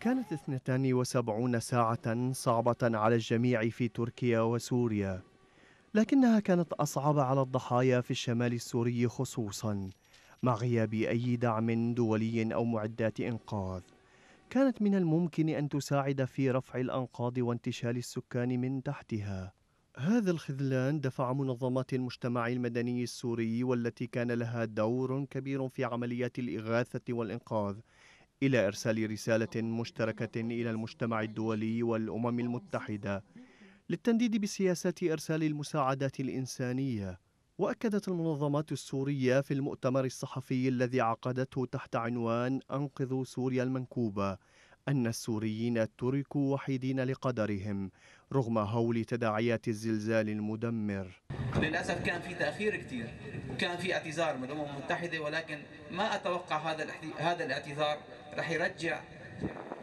كانت 72 ساعة صعبة على الجميع في تركيا وسوريا لكنها كانت أصعب على الضحايا في الشمال السوري خصوصا مع غياب أي دعم دولي أو معدات إنقاذ كانت من الممكن أن تساعد في رفع الأنقاض وانتشال السكان من تحتها هذا الخذلان دفع منظمات المجتمع المدني السوري والتي كان لها دور كبير في عمليات الإغاثة والإنقاذ إلى إرسال رسالة مشتركة إلى المجتمع الدولي والأمم المتحدة للتنديد بسياسات إرسال المساعدات الإنسانية وأكدت المنظمات السورية في المؤتمر الصحفي الذي عقدته تحت عنوان أنقذوا سوريا المنكوبة أن السوريين تركوا وحيدين لقدرهم رغم هول تداعيات الزلزال المدمر للأسف كان في تأخير كثير وكان في اعتذار من الأمم المتحدة ولكن ما أتوقع هذا هذا الاعتذار رح يرجع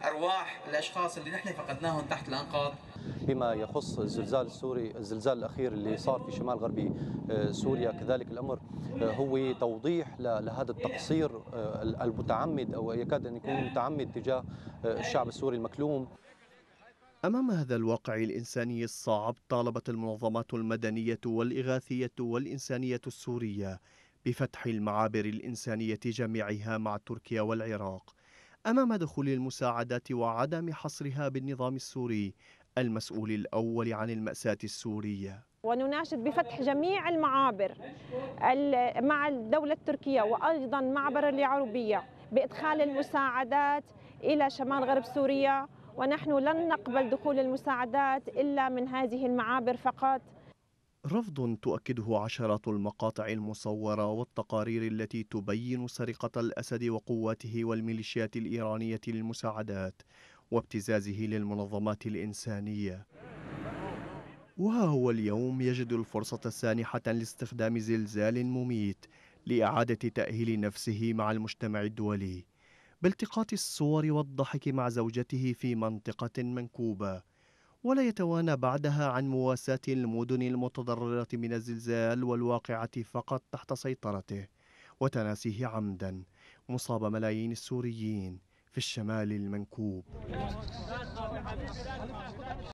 ارواح الاشخاص اللي نحن فقدناهم تحت الانقاض بما يخص الزلزال السوري الزلزال الاخير اللي صار في شمال غربي آه، سوريا كذلك الامر آه، هو توضيح لهذا التقصير آه، المتعمد او يكاد ان يكون متعمد تجاه الشعب السوري المكلوم أمام هذا الواقع الإنساني الصعب طالبت المنظمات المدنية والإغاثية والإنسانية السورية بفتح المعابر الإنسانية جميعها مع تركيا والعراق أمام دخول المساعدات وعدم حصرها بالنظام السوري المسؤول الأول عن المأساة السورية ونناشد بفتح جميع المعابر مع الدولة التركية وأيضا معبر العربية بإدخال المساعدات إلى شمال غرب سوريا ونحن لن نقبل دخول المساعدات إلا من هذه المعابر فقط رفض تؤكده عشرات المقاطع المصورة والتقارير التي تبين سرقة الأسد وقواته والميليشيات الإيرانية للمساعدات وابتزازه للمنظمات الإنسانية وها هو اليوم يجد الفرصة السانحة لاستخدام زلزال مميت لإعادة تأهيل نفسه مع المجتمع الدولي بالتقاط الصور والضحك مع زوجته في منطقة منكوبة ولا يتوانى بعدها عن مواساة المدن المتضررة من الزلزال والواقعة فقط تحت سيطرته وتناسيه عمدا مصاب ملايين السوريين في الشمال المنكوب